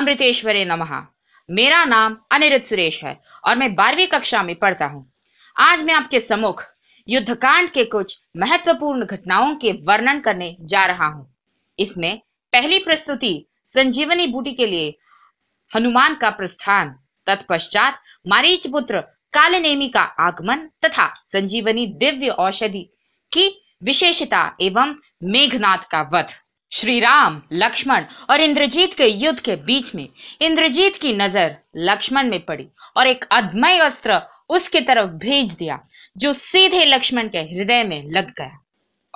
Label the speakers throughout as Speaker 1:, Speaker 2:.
Speaker 1: अमृतेश्वरी नमः मेरा नाम अनिरुद्ध सुरेश है और मैं बारहवीं कक्षा में पढ़ता हूँ आज मैं आपके सम्मुख युद्धकांड के कुछ महत्वपूर्ण घटनाओं के वर्णन करने जा रहा हूँ इसमें पहली प्रस्तुति संजीवनी बूटी के लिए हनुमान का प्रस्थान तत्पश्चात मारीच पुत्र कालनेमी का आगमन तथा संजीवनी दिव्य औषधि की विशेषता एवं मेघनाथ का वध श्री राम लक्ष्मण और इंद्रजीत के युद्ध के बीच में इंद्रजीत की नजर लक्ष्मण में पड़ी और एक अदमय अस्त्र उसकी तरफ भेज दिया जो सीधे लक्ष्मण के हृदय में लग गया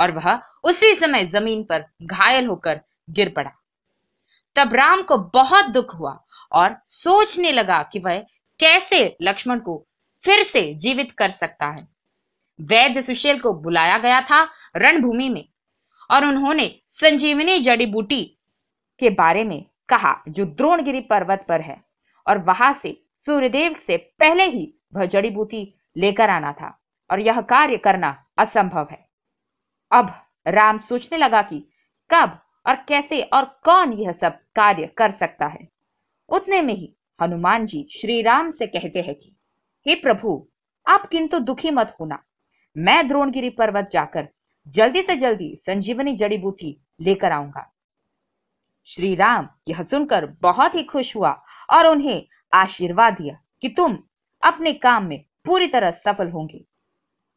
Speaker 1: और वह उसी समय जमीन पर घायल होकर गिर पड़ा तब राम को बहुत दुख हुआ और सोचने लगा कि वह कैसे लक्ष्मण को फिर से जीवित कर सकता है वैद्य सुशील को बुलाया गया था रणभूमि में और उन्होंने संजीवनी जड़ी बूटी के बारे में कहा जो द्रोणगिरी पर्वत पर है और वहां से सूर्यदेव से पहले ही वह जड़ी बूटी लेकर आना था और यह कार्य करना असंभव है अब राम सोचने लगा कि कब और कैसे और कौन यह सब कार्य कर सकता है उतने में ही हनुमान जी श्री राम से कहते हैं कि हे प्रभु आप किंतु दुखी मत होना मैं द्रोणगिरी पर्वत जाकर जल्दी से जल्दी संजीवनी जड़ी बूटी लेकर आऊंगा श्री राम यह सुनकर बहुत ही खुश हुआ और उन्हें आशीर्वाद दिया कि तुम अपने काम में पूरी तरह सफल होंगे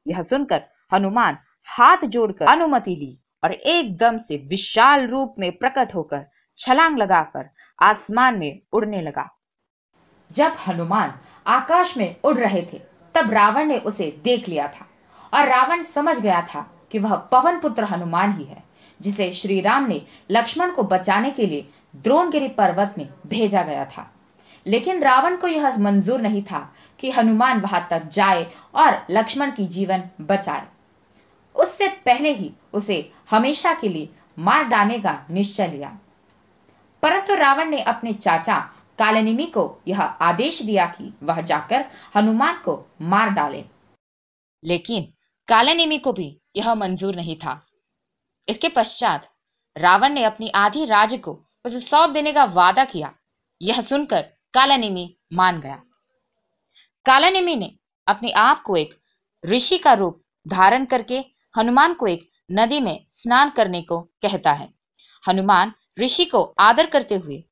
Speaker 1: यह सुनकर हनुमान हाथ जोड़कर अनुमति ली और एकदम से विशाल रूप में प्रकट होकर छलांग लगाकर आसमान में उड़ने लगा जब हनुमान आकाश में उड़ रहे थे तब रावण ने उसे देख लिया था और रावण समझ गया था कि वह पवन पुत्र हनुमान ही है जिसे श्री राम ने लक्ष्मण को बचाने के लिए द्रोणगिरी पर्वत में भेजा गया था लेकिन रावण को यह मंजूर नहीं था कि हनुमान वहां तक जाए और लक्ष्मण की जीवन बचाए उससे पहले ही उसे हमेशा के लिए मार डालने का निश्चय लिया परंतु रावण ने अपने चाचा कालनिमी को यह आदेश दिया कि वह जाकर हनुमान को मार डाले लेकिन कालनिमी को भी यह मंजूर नहीं था इसके पश्चात रावण ने अपनी आधी राज्य को उसे सौंप देने का वादा किया यह सुनकर कालानिमी मान गया कालानिमी ने अपने आप को एक ऋषि का रूप धारण करके हनुमान को एक नदी में स्नान करने को कहता है हनुमान ऋषि को आदर करते हुए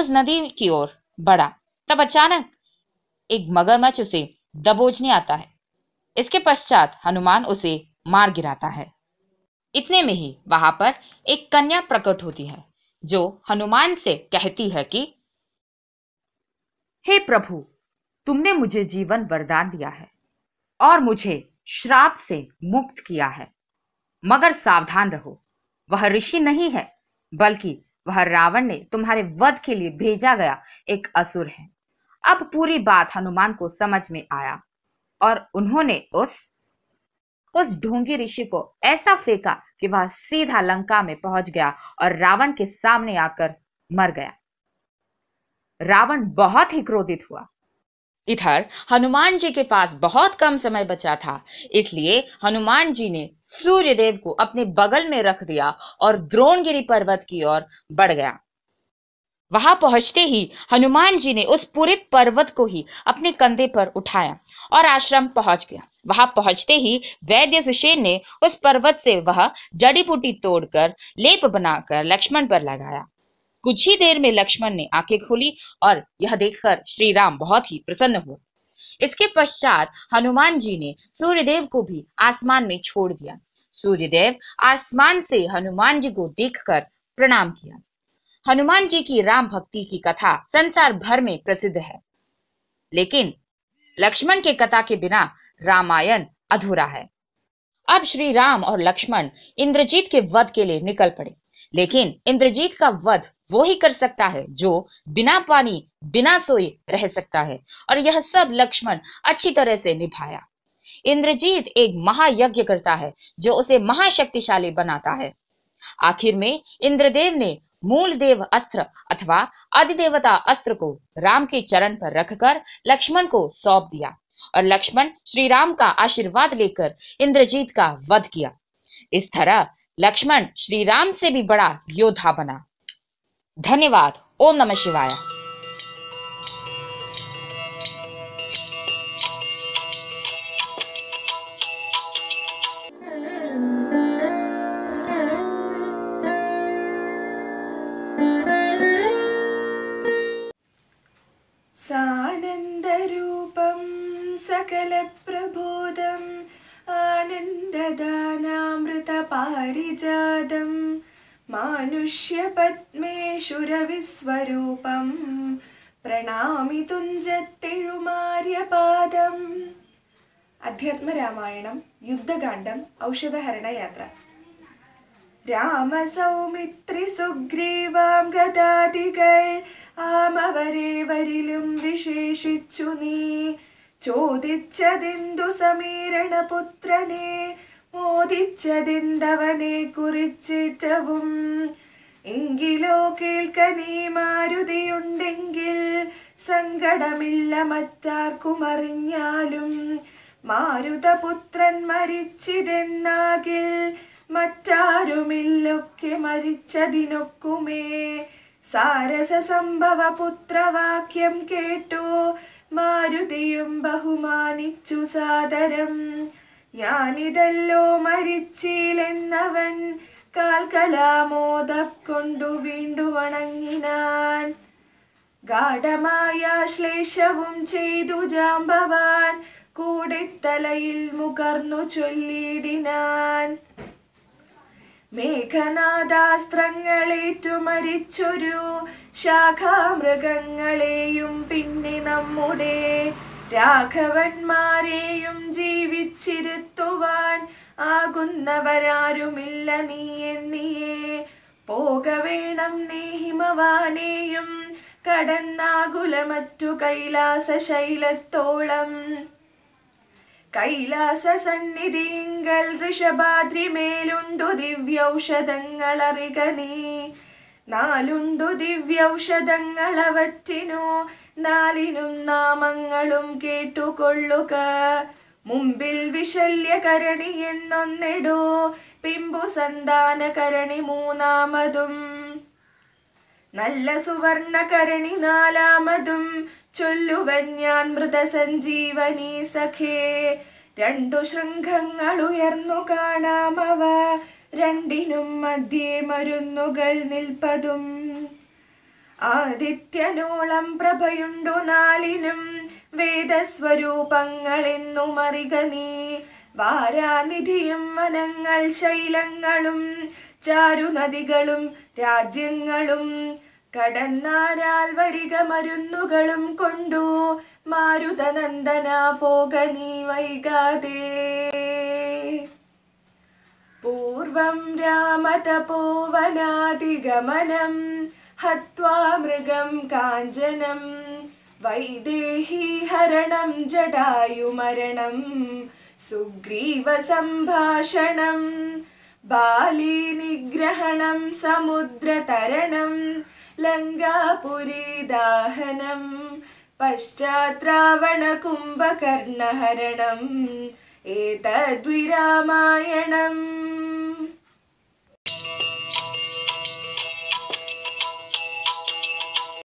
Speaker 1: उस नदी की ओर बढ़ा तब अचानक एक मगरमच्छ उसे दबोचने आता है इसके पश्चात हनुमान उसे मार गिराता है इतने में ही वहां पर एक कन्या प्रकट होती है जो हनुमान से कहती है कि हे प्रभु तुमने मुझे जीवन वरदान दिया है और मुझे श्राप से मुक्त किया है मगर सावधान रहो वह ऋषि नहीं है बल्कि वह रावण ने तुम्हारे वध के लिए भेजा गया एक असुर है अब पूरी बात हनुमान को समझ में आया और उन्होंने उस उस ढोंगी ऋषि को ऐसा फेंका कि वह सीधा लंका में पहुंच गया और रावण के सामने आकर मर गया रावण बहुत ही क्रोधित हुआ इधर हनुमान जी के पास बहुत कम समय बचा था इसलिए हनुमान जी ने सूर्यदेव को अपने बगल में रख दिया और द्रोणगिरी पर्वत की ओर बढ़ गया वहां पहुंचते ही हनुमान जी ने उस पूरे पर्वत को ही अपने कंधे पर उठाया और आश्रम पहुंच गया वहां पहुंचते ही वैद्य सुषेन ने उस पर्वत से वह जड़ी बूटी तोड़कर लेप बनाकर लक्ष्मण पर लगाया कुछ ही देर में लक्ष्मण ने आंखें खोली और यह देखकर श्री राम बहुत ही प्रसन्न हुए इसके पश्चात हनुमान जी ने सूर्यदेव को भी आसमान में छोड़ दिया सूर्यदेव आसमान से हनुमान जी को देखकर प्रणाम किया हनुमान जी की राम भक्ति की कथा संसार भर में प्रसिद्ध है लेकिन लक्ष्मण के कथा के बिना रामायण अधूरा है अब श्री राम और लक्ष्मण इंद्रजीत के वध के लिए निकल पड़े लेकिन इंद्रजीत का वध वो ही कर सकता है जो बिना पानी बिना सोए रह सकता है और यह सब लक्ष्मण अच्छी तरह से निभाया इंद्रजीत एक महायज्ञ करता है जो उसे महाशक्तिशाली बनाता है आखिर में इंद्रदेव ने मूल देव अस्त्र अथवा अधिदेवता अस्त्र को राम के चरण पर रखकर लक्ष्मण को सौंप दिया और लक्ष्मण श्री राम का आशीर्वाद लेकर इंद्रजीत का वध किया इस तरह लक्ष्मण श्री राम से भी बड़ा योद्धा बना धन्यवाद ओम नमः शिवाय
Speaker 2: प्रभोदं आनन्ददानाम्रत पारिजादं मानुष्य पत्मे शुरविस्वरूपं प्रणामि तुन्जत्तेळु मार्यपादं अध्यत्म रामायनं युद्ध गांडं आउश्यद हरना यात्रा र्यामसौ ചോദിച്ചതെന്തു പുത്രനെ മോദിച്ചതെന്തവനെ കുറിച്ചിട്ടവും എങ്കിലോ കേൾക്ക നീ മാരുതിയുണ്ടെങ്കിൽ സങ്കടമില്ല മറ്റാർക്കും അറിഞ്ഞാലും മാരുതപുത്രൻ മരിച്ചിതെന്നാകിൽ മറ്റാരുമില്ലൊക്കെ മരിച്ചതിനൊക്കുമേ സാരസ സംഭവ പുത്രവാക്യം കേട്ടു മാരുതിയും ബഹുമാനിച്ചു സാദരം ഞാനിതല്ലോ മരിച്ചിലെന്നവൻ കാൽകലാമോദ കൊണ്ടു വീണ്ടു വണങ്ങിനാൻ ഗാഠമായ ശ്ലേഷവും ചെയ്തു ജാമ്പവാൻ കൂടെത്തലയിൽ മുകർന്നു ചൊല്ലിയിടിനാൻ മേഘനാഥാസ്ത്രങ്ങളേറ്റു മരിച്ചൊരു ശാഖാമൃഗങ്ങളെയും പിന്നെ നമ്മുടെ രാഘവന്മാരെയും ജീവിച്ചിരുത്തുവാൻ ആകുന്നവരാരുമില്ല നീ എന്നിയേ പോകവേണം നീ ഹിമവാനെയും കടന്നാകുലമറ്റു കൈലാസ ശൈലത്തോളം കൈലാസ സന്നിധിങ്കൽ ഋഷഭാദ്രി മേലുണ്ടു ദിവ്യൗഷധങ്ങളറിക നീ നാലുണ്ടു ദിവ്യൗഷധങ്ങളവറ്റിനു നാലിനും നാമങ്ങളും കേട്ടുകൊള്ളുക മുമ്പിൽ വിശല്യകരണി എന്നൊന്നിടൂ പിമ്പു സന്താനകരണി മൂന്നാമതും നല്ല സുവർണകരണി നാലാമതും ചൊല്ലുവൻ ഞാൻ മൃതസഞ്ജീവനി സഖേ രണ്ടു ശൃംഖങ്ങൾ ഉയർന്നു കാണാമവ രണ്ടിനും മധ്യേ മരുന്നുകൾ നിൽപ്പതും ആദിത്യനോളം പ്രഭയുണ്ടു നാലിനും വേദസ്വരൂപങ്ങളെന്നു മറിക നീ വാരാനിധിയും വനങ്ങൾ ശൈലങ്ങളും ചാരുനദികളും രാജ്യങ്ങളും കടന്നാരാൽ വരിക മരുന്നുകളും കൊണ്ടു മാരുതനന്ദന പോക നീ വൈകാതെ പൂർവം രാമതപോവനാതിഗമനം ഹത്വാ മൃഗം കാഞ്ചനം വൈദേഹീഹരണം ജടായുമരണം सुग्रीवसम्भाषणं बालीनिग्रहणं समुद्रतरणं लङ्ापुरीदाहनं पश्चात् रावणकुम्भकर्णहरणम् एतद्विरामायणम्